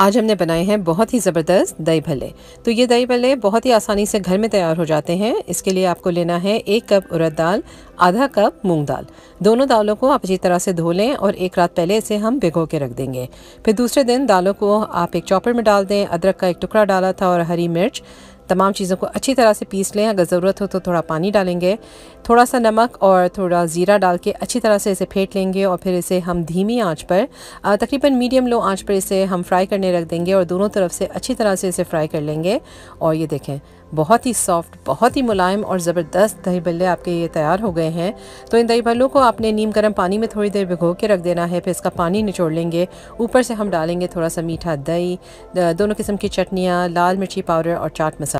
आज हमने बनाए हैं बहुत ही ज़बरदस्त दही भल्ले तो ये दही भल्ले बहुत ही आसानी से घर में तैयार हो जाते हैं इसके लिए आपको लेना है एक कप उड़द दाल आधा कप मूंग दाल दोनों दालों को आप अच्छी तरह से धो लें और एक रात पहले इसे हम भिगो के रख देंगे फिर दूसरे दिन दालों को आप एक चॉपर में डाल दें अदरक का एक टुकड़ा डाला था और हरी मिर्च तमाम चीज़ों को अच्छी तरह से पीस लें अगर ज़रूरत हो तो थोड़ा पानी डालेंगे थोड़ा सा नमक और थोड़ा ज़ीरा डाल के अच्छी तरह से इसे फेंट लेंगे और फिर इसे हम धीमी आँच पर तकरीबन मीडियम लो आँच पर इसे हम फ्राई करने रख देंगे और दोनों तरफ से अच्छी तरह से इसे फ्राई कर लेंगे और ये देखें बहुत ही सॉफ्ट बहुत ही मुलायम और ज़बरदस्त दही बल्ले आपके ये तैयार हो गए हैं तो इन दही बल्लों को आपने नीम गर्म पानी में थोड़ी देर भिगो के रख देना है फिर इसका पानी निचोड़ लेंगे ऊपर से हम डालेंगे थोड़ा सा मीठा दही दोनों किस्म की चटनियाँ लाल मिर्ची पाउडर और चाट मसाला